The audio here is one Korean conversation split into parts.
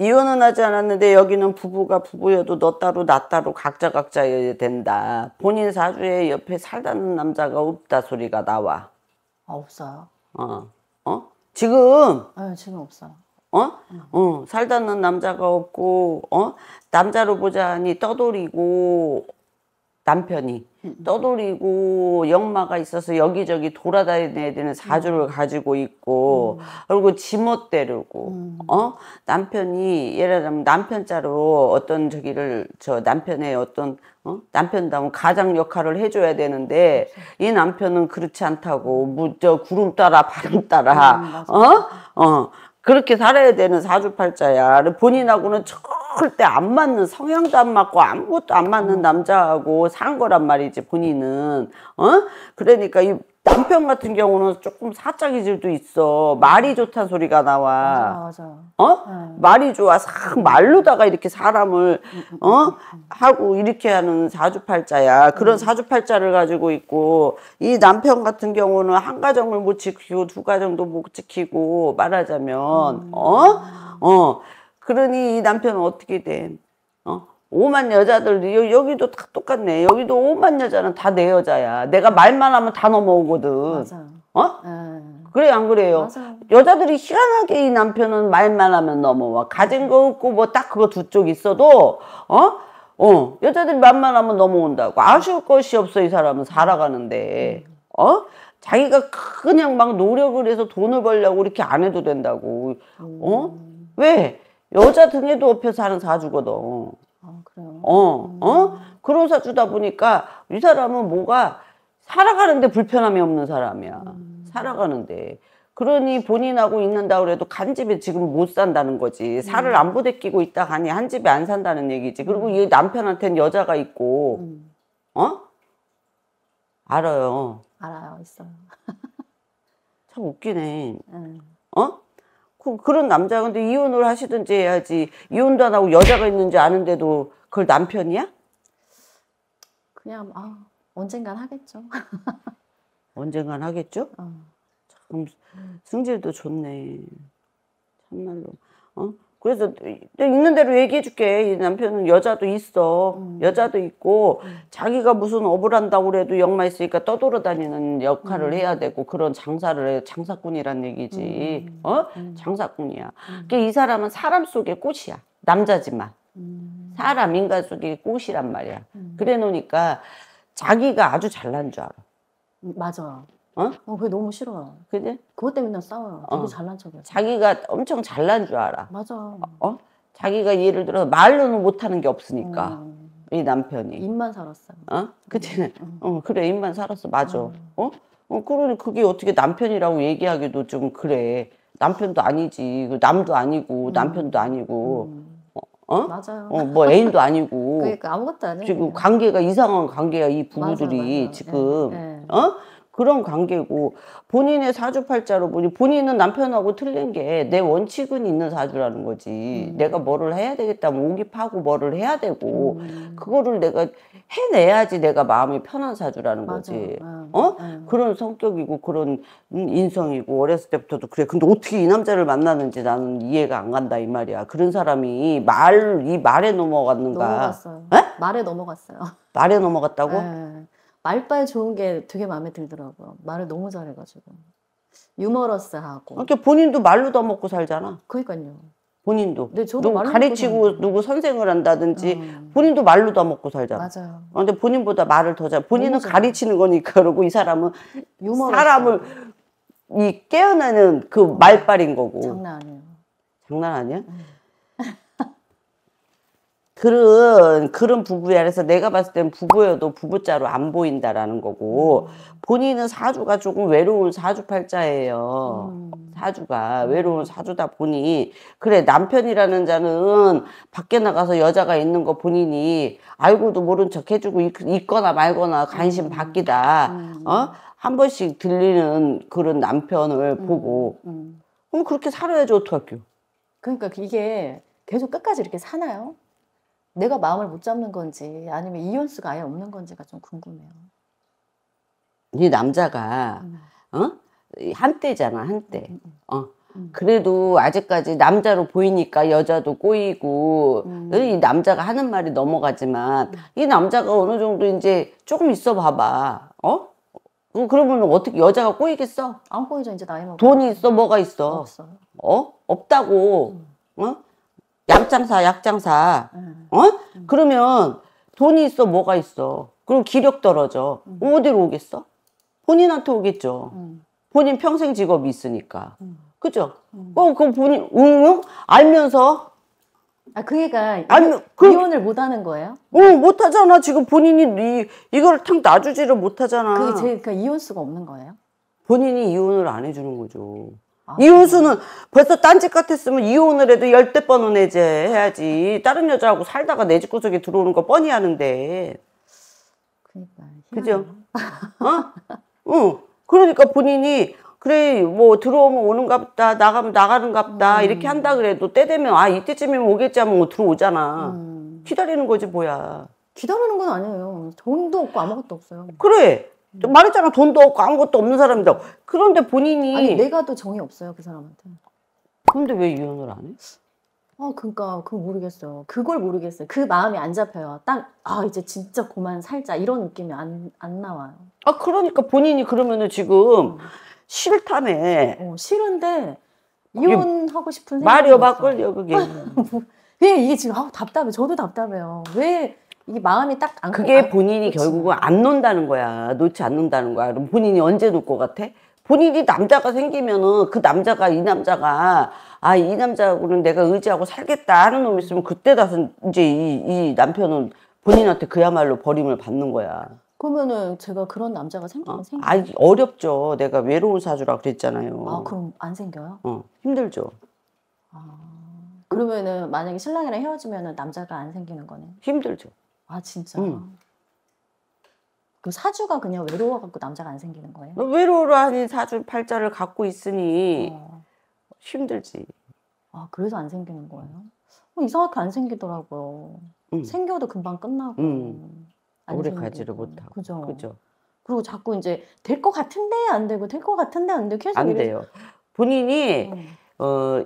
이혼은 하지 않았는데 여기는 부부가 부부여도 너 따로 나 따로 각자 각자여야 된다. 본인 사주에 옆에 살다는 남자가 없다 소리가 나와. 아, 없어요. 어. 어? 지금 아 지금 없어요. 어? 응. 어, 살다는 남자가 없고, 어? 남자로 보자니 떠돌이고, 남편이 음. 떠돌이고 역마가 있어서 여기저기 돌아다녀야 되는 사주를 음. 가지고 있고 음. 그리고 지멋대로고 음. 어 남편이 예를 들면 남편자로 어떤 저기를 저 남편의 어떤 어? 남편다운 가장 역할을 해줘야 되는데 그렇죠. 이 남편은 그렇지 않다고 뭐저 구름 따라 바람 따라 음, 어어 어. 그렇게 살아야 되는 사주팔자야 본인하고는 전 절대 안 맞는 성향도 안 맞고 아무것도 안 맞는 남자하고 산 거란 말이지 본인은 어 그러니까 이 남편 같은 경우는 조금 사짜기질도 있어 말이 좋다 소리가 나와 맞아, 맞아. 어 네. 말이 좋아 싹 말로다가 이렇게 사람을 음, 어 음, 음, 하고 이렇게 하는 사주팔자야 그런 음. 사주팔자를 가지고 있고 이 남편 같은 경우는 한 가정을 못 지키고 두 가정도 못 지키고 말하자면 어 어. 그러니 이 남편은 어떻게 돼? 어? 오만 여자들 여, 여기도 다 똑같네. 여기도 오만 여자는 다 내 여자야. 내가 말만 하면 다 넘어오거든. 맞아. 어? 음. 그래 안 그래요? 맞아. 여자들이 희한하게 이 남편은 말만 하면 넘어와. 가진 거 없고 뭐 딱 그거 두 쪽 있어도 어? 어, 여자들이 말만 하면 넘어온다고. 아쉬울 것이 없어, 이 사람은 살아가는데. 어? 자기가 그냥 막 노력을 해서 돈을 벌려고 이렇게 안 해도 된다고. 어? 음. 왜? 여자 등에도 업혀사는 사주거든. 아, 그래요? 어, 어? 음. 그런 사주다 보니까 이 사람은 뭐가 살아가는데 불편함이 없는 사람이야. 음. 살아가는데. 그러니 본인하고 있는다 그래도 간 집에 지금 못 산다는 거지. 살을 음. 안 부대끼고 있다 가니 한 집에 안 산다는 얘기지. 그리고 이 남편한테는 여자가 있고, 어? 알아요. 알아요, 있어요. 참 웃기네. 음. 어? 그, 그런 남자 근데 이혼을 하시든지 해야지 이혼도 안 하고 여자가 있는지 아는데도 그걸 남편이야? 그냥 아 언젠간 하겠죠. 언젠간 하겠죠? 어. 참 승질도 좋네. 참말로 어? 그래서 있는 대로 얘기해 줄게. 이 남편은 여자도 있어. 음. 여자도 있고 음. 자기가 무슨 업을 한다고 그래도 역마 있으니까 떠돌아다니는 역할을 음. 해야 되고 그런 장사를 해. 장사꾼이란 얘기지. 음. 어? 음. 장사꾼이야. 음. 그이 그러니까 사람은 사람 속의 꽃이야. 남자지만. 사람 인간 속의 꽃이란 말이야. 그래 놓으니까 자기가 아주 잘난 줄 알아. 맞아. 어? 어, 그게 너무 싫어. 근데 그것 때문에 나 싸워요. 되게 어. 잘난 척해. 자기가 엄청 잘난 줄 알아. 맞아. 어? 자기가 예를 들어 말로는 못하는 게 없으니까 음. 이 남편이. 입만 살았어. 어? 그때 음. 네. 어 그래 입만 살았어 맞아. 음. 어? 어 그러니 그게 어떻게 남편이라고 얘기하기도 좀 그래. 남편도 아니지. 그 남도 아니고 음. 남편도 아니고. 음. 어? 어? 맞아요. 어, 뭐 애인도 아니고. 그러니까 아무것도 아니에 지금 관계가 이상한 관계야 이 부부들이 맞아, 맞아. 지금. 네, 네. 어? 그런 관계고 본인의 사주팔자로 보니 본인은 남편하고 틀린 게 내 원칙은 있는 사주라는 거지 음. 내가 뭐를 해야 되겠다면 오기 파고 뭐를 해야 되고 음. 그거를 내가 해내야지 내가 마음이 편한 사주라는 맞아. 거지 음. 어 아. 그런 성격이고 그런 음, 인성이고 어렸을 때부터도 그래 근데 어떻게 이 남자를 만나는지 나는 이해가 안 간다 이 말이야 그런 사람이 말 이 말에 넘어갔는가 넘어갔어요. 에? 말에 넘어갔어요 말에 넘어갔다고? 에. 네. 말빨 좋은 게 되게 마음에 들더라고요. 말을 너무 잘해가지고. 유머러스하고. 그러니 본인도 말로 더 먹고 살잖아. 그니까요 본인도. 네, 저도 누구 가르치고 누구 선생을 한다든지 어. 본인도 말로 더 먹고 살잖아. 맞아요. 근데 본인보다 말을 더 잘. 본인은 가르치는 거니까 그러고 이 사람은 유머러스. 사람을 이 깨어나는 그 말빨인 거고. 장난 아니에요. 장난 아니야? 음. 그런 그런 부부야 그래서 내가 봤을 땐 부부여도 부부자로 안 보인다라는 거고 음. 본인은 사주가 조금 외로운 사주팔자예요 음. 사주가 음. 외로운 사주다 보니 그래 남편이라는 자는 밖에 나가서 여자가 있는 거 본인이 알고도 모른 척 해주고 있거나 말거나 관심 음. 받기다 음. 어한 번씩 들리는 그런 남편을 음. 보고 그럼 그렇게 살아야지 어떡할게요 그러니까 이게 계속 끝까지 이렇게 사나요? 내가 마음을 못 잡는 건지 아니면 이혼수가 아예 없는 건지가 좀 궁금해요. 이 남자가 음. 어 한때잖아 한때. 음, 음. 음. 어 음. 그래도 아직까지 남자로 보이니까 여자도 꼬이고 음. 이 남자가 하는 말이 넘어가지만 이 남자가 어느 정도 이제 조금 있어 봐봐. 어? 어 그러면 어떻게 여자가 꼬이겠어? 안 꼬이죠 이제 나이 먹고. 돈이 있어 뭐가 있어? 없어. 어? 없다고. 어? 양장사 약장사. 어? 음. 그러면 돈이 있어 뭐가 있어. 그럼 기력 떨어져. 음. 어디로 오겠어? 본인한테 오겠죠. 본인 평생 직업이 있으니까. 그죠? 어, 그럼 본인, 응? 알면서 아, 그 애가 아니, 그, 이혼을 못 하는 거예요? 어, 못 하잖아. 지금 본인이 이, 걸탁 놔주지를 못 하잖아. 그게 제, 그러니까 이혼수가 없는 거예요? 본인이 이혼을 안 해주는 거죠. 아. 이혼수는 벌써 딴짓 같았으면 이혼을 해도 열댓 번은 해제 해야지. 다른 여자하고 살다가 내 집 구석에 들어오는 거 뻔히 하는데. 그니까. 그죠? 어? 응. 어. 그러니까 본인이 그래 뭐 들어오면 오는가 보다 나가면 나가는가 보다 음. 이렇게 한다 그래도 때 되면 아 이때쯤이면 오겠지 하면 뭐 들어오잖아 음. 기다리는 거지 뭐야 기다리는 건 아니에요 돈도 없고 아무것도 없어요 그래 말했잖아 돈도 없고 아무것도 없는 사람이다 그런데 본인이 아니 내가 또 정이 없어요 그 사람한테 근데 왜 이혼을 안 해? 아그니까 그걸 모르겠어요 그걸 모르겠어요 그 마음이 안 잡혀요 딱아 이제 진짜 고만 살자 이런 느낌이 안, 안 나와요 아 그러니까 본인이 그러면은 지금 음. 싫다며 어, 싫은데 이혼하고 싶은 생각이 말이여 바꿀려 그게 이게 지금 아, 답답해 저도 답답해요 왜 이게 마음이 딱 안, 그게 안, 아, 본인이 결국은 안 논다는 거야. 놓지 않는다는 거야. 그럼 본인이 언제 놓을 같아? 본인이 남자가 생기면은 그 남자가 이 남자가 아이 남자하고는 내가 의지하고 살겠다 하는 놈 있으면 그때 가서 이제 이, 이 남편은 본인한테 그야말로 버림을 받는 거야. 그러면은 제가 그런 남자가 생기면 어? 생겨. 아 어렵죠. 내가 외로운 사주라 그랬잖아요. 아 그럼 안 생겨요? 어 힘들죠. 아 그러면은 만약에 신랑이랑 헤어지면은 남자가 안 생기는 거네. 힘들죠. 아 진짜. 음. 그 사주가 그냥 외로워갖고 남자가 안 생기는 거예요? 외로워라니 사주 팔자를 갖고 있으니 어. 힘들지. 아 그래서 안 생기는 거예요? 어, 이상하게 안 생기더라고요. 음. 생겨도 금방 끝나고 음. 오래 가지를 못하고. 그죠. 그죠. 그리고 자꾸 이제 될 것 같은데 안 되고 될 것 같은데 안 되고 계속 안 이래서... 돼요. 본인이 음. 어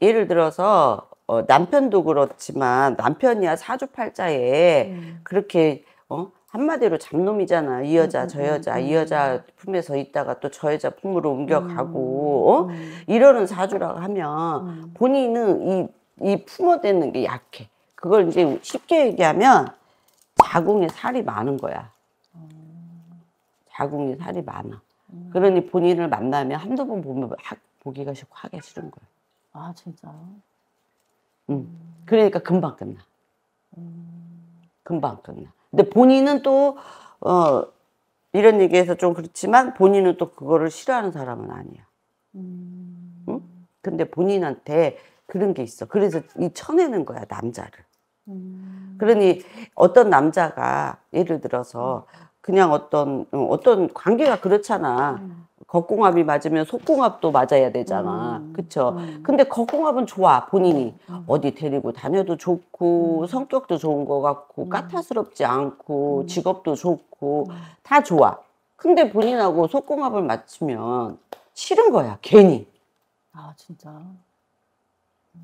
예를 들어서 어, 남편도 그렇지만 남편이야 사주팔자에 음. 그렇게 어? 한마디로 잡놈이잖아. 이 여자, 음, 음, 저 여자, 음, 이 여자 품에서 있다가 또 저 여자 품으로 옮겨가고, 어? 이러는 사주라고 하면 본인은 이, 이 품어대는 게 약해. 그걸 이제 쉽게 얘기하면 자궁에 살이 많은 거야. 자궁에 살이 많아. 그러니 본인을 만나면 한두 번 보면 하, 보기가 싫고 하기 싫은 거야. 아, 진짜요? 음. 그러니까 금방 끝나. 금방 끝나. 근데 본인은 또, 어, 이런 얘기해서 좀 그렇지만 본인은 또 그거를 싫어하는 사람은 아니야. 음. 응? 근데 본인한테 그런 게 있어. 그래서 이 쳐내는 거야, 남자를. 음. 그러니 어떤 남자가 예를 들어서 음. 그냥 어떤, 어, 어떤 관계가 그렇잖아. 음. 겉궁합이 맞으면 속궁합도 맞아야 되잖아. 음. 그쵸? 음. 근데 겉궁합은 좋아, 본인이. 음. 어디 데리고 다녀도 좋고, 음. 성격도 좋은 것 같고, 음. 까탈스럽지 않고, 음. 직업도 좋고, 다 좋아. 근데 본인하고 속궁합을 맞추면 싫은 거야, 괜히. 아, 진짜.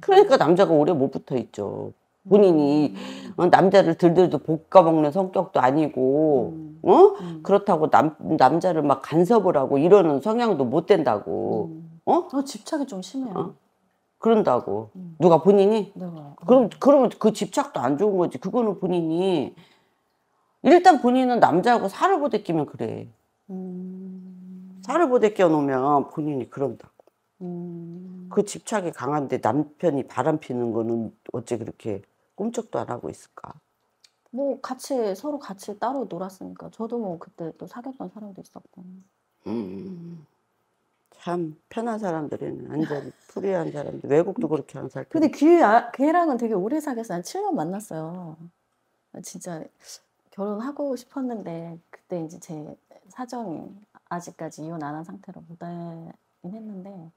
그러니까 남자가 오래 못 붙어 있죠. 본인이 어, 남자를 들들도 볶아먹는 성격도 아니고 음. 어 음. 그렇다고 남 남자를 막 간섭을 하고 이러는 성향도 못 된다고 음. 어? 어 집착이 좀 심해요. 어? 그런다고 누가 본인이? 내 네. 그럼 그러면 그 집착도 안 좋은 거지. 그거는 본인이 일단 본인은 남자하고 살을 보대끼면 그래. 음. 살을 보대끼어 놓으면 본인이 그런다고. 음. 그 집착이 강한데 남편이 바람 피는 거는 어째 그렇게 꿈쩍도 안 하고 있을까? 뭐 같이 서로 같이 따로 놀았으니까 저도 뭐 그때 또 사귀었던 사람도 있었고. 음. 참 편한 사람들은 완전 프리한 사람들 외국도 그렇게 안 살. 근데 걔, 걔랑은 되게 오래 사귀었어요. 한 7년 만났어요. 진짜 결혼하고 싶었는데 그때 이제 제 사정이 아직까지 이혼 안 한 상태로 못하긴 했는데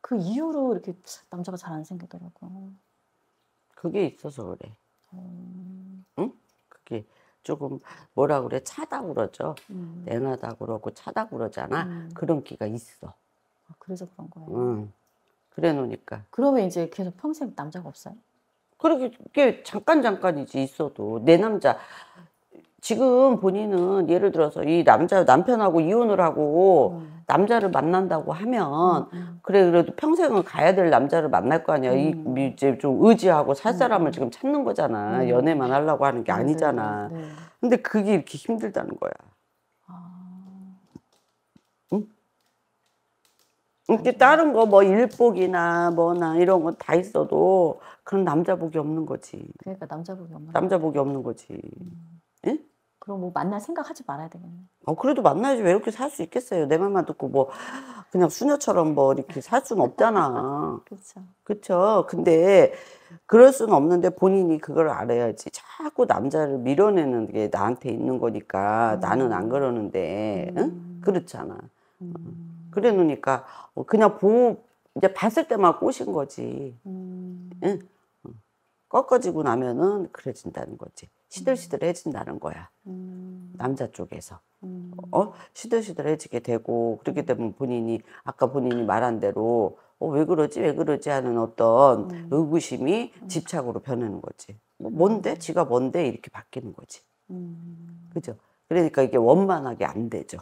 그 이후로 이렇게 남자가 잘 안 생기더라고요. 그게 있어서 그래. 음. 응? 그게 조금 뭐라 그래 차다 그러죠. 음. 내놔다 그러고 차다 그러잖아. 음. 그런 기가 있어. 아, 그래서 그런 거예 응. 그래 놓으니까. 그러면 이제 계속 평생 남자가 없어요? 그렇게 잠깐 잠깐이지 있어도 내 남자 지금 본인은 예를 들어서 이 남자 남편하고 이혼을 하고 음. 남자를 만난다고 하면 음, 음. 그래 그래도 평생은 가야 될 남자를 만날 거 아니야. 음. 이 이제 좀 의지하고 살 음. 사람을 지금 찾는 거잖아. 음. 연애만 하려고 하는 게 아니잖아. 네. 근데 그게 이렇게 힘들다는 거야. 아. 이렇게 다른 거 뭐 일복이나 뭐나 이런 거 다 있어도 그런 남자 복이 없는 거지. 그러니까 남자 복이 없는 남자 복이 없는 거지. 예? 응? 그럼 뭐 만날 생각하지 말아야 되겠네. 어, 그래도 만나야지 왜 이렇게 살 수 있겠어요. 내 말만 듣고 뭐 그냥 수녀처럼 뭐 이렇게 살 수는 없잖아. 그렇죠. 그렇죠. 근데 그럴 수는 없는데 본인이 그걸 알아야지. 자꾸 남자를 밀어내는 게 나한테 있는 거니까 음. 나는 안 그러는데 응? 음. 그렇잖아. 음. 어. 그래 놓으니까 어, 그냥 보 이제 봤을 때만 꼬신 거지. 음. 응? 꺾어지고 나면은 그래진다는 거지. 시들시들해진다는 음. 거야. 음. 남자 쪽에서. 음. 어? 시들시들해지게 되고, 그렇게 되면 본인이, 아까 본인이 말한 대로, 어, 왜 그러지? 왜 그러지? 하는 어떤 음. 의구심이 음. 집착으로 변하는 거지. 뭐, 뭔데? 음. 지가 뭔데? 이렇게 바뀌는 거지. 그죠? 그러니까 이게 원만하게 안 되죠.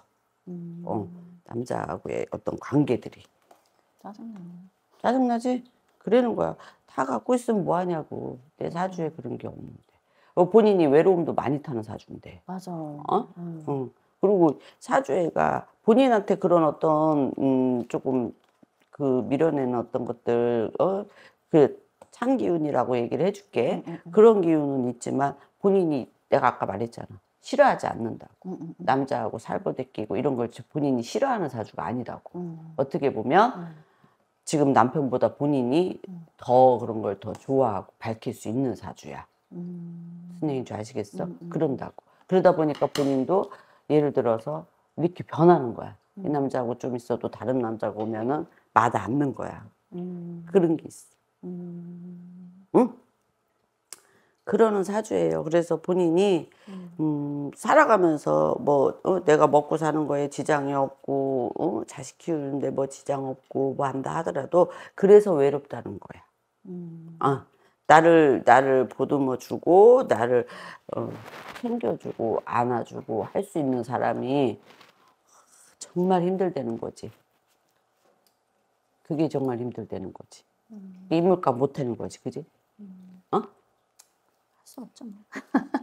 어, 남자하고의 어떤 관계들이. 짜증나네. 짜증나지? 그러는 거야. 다 갖고 있으면 뭐 하냐고. 내 사주에 그런 게 없는데. 어, 본인이 외로움도 많이 타는 사주인데. 맞아. 어? 음. 응. 그리고 사주애가 본인한테 그런 어떤 음 조금 그 밀어내는 어떤 것들 어그 창기운이라고 얘기를 해줄게 음, 음, 그런 기운은 있지만 본인이 내가 아까 말했잖아 싫어하지 않는다고 남자하고 살버대끼고 이런 걸 본인이 싫어하는 사주가 아니라고 어떻게 보면 지금 남편보다 본인이 음. 더 그런 걸 더 좋아하고 밝힐 수 있는 사주야. 음. 무슨 얘기 아시겠어? 음, 음. 그런다고. 그러다 보니까 본인도 예를 들어서 이렇게 변하는 거야. 이 음. 남자하고 좀 있어도 다른 남자가 오면은 맛 안는 거야. 그런 게 있어. 응? 그러는 사주예요. 그래서 본인이 음. 음, 살아가면서 뭐 어, 내가 먹고 사는 거에 지장이 없고 어, 자식 키우는데 뭐 지장 없고 뭐 한다 하더라도 그래서 외롭다는 거야. 음. 아, 나를 나를 보듬어 주고 나를 어, 챙겨주고 안아주고 할 수 있는 사람이 정말 힘들다는 거지. 그게 정말 힘들다는 거지. 음. 이물값 못하는 거지, 그지? 음. 어? 수 없죠. 뭐.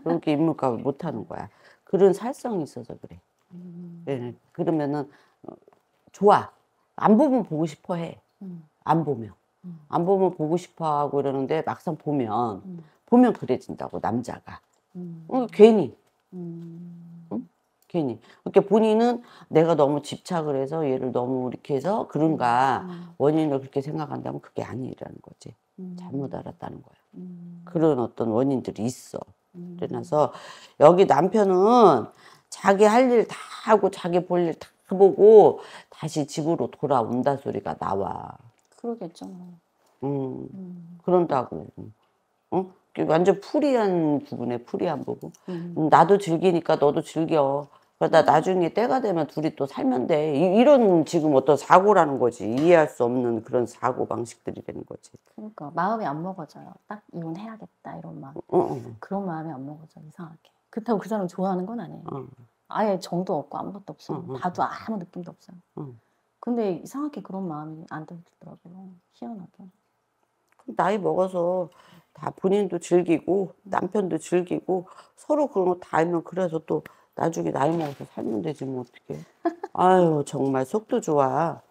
그렇게 인물값을 못 하는 거야. 그런 살성이 있어서 그래. 음. 네, 그러면은 어, 좋아. 안 보면 보고 싶어 해. 음. 안 보면. 음. 안 보면 보고 싶어 하고 이러는데 막상 보면 음. 보면 그래진다고 남자가. 어, 괜히. 응? 괜히. 그러니까 본인은 내가 너무 집착을 해서 얘를 너무 이렇게 해서 그런가 원인을 그렇게 생각한다면 그게 아니라는 거지. 잘못 알았다는 거야. 음. 그런 어떤 원인들이 있어. 음. 그래서 여기 남편은 자기 할 일 다 하고 자기 볼 일 다 보고 다시 집으로 돌아온다 소리가 나와. 그러겠죠. 음, 음. 그런다고. 어? 완전 풀이한 부분에 풀이한 부분. 음. 나도 즐기니까 너도 즐겨. 그러다 그러니까 나중에 때가 되면 둘이 또 살면 돼. 이, 런 지금 어떤 사고라는 거지. 이해할 수 없는 그런 사고 방식들이 되는 거지. 그러니까 마음이 안 먹어져요. 딱 이혼해야겠다 이런 마음. 어, 어, 어. 그런 마음이 안 먹어져 이상하게. 그렇다고 그 사람 좋아하는 건 아니에요. 어. 아예 정도 없고 아무것도 없어요. 어, 어, 다도 아무 느낌도 없어요. 근데 이상하게 그런 마음이 안 들더라고요. 희한하게. 나이 먹어서 다 본인도 즐기고 음. 남편도 즐기고 서로 그런 거다 알면 그래서 또 나중에 나이 먹어서 살면 되지 뭐 어떡해. 아유 정말 속도 좋아.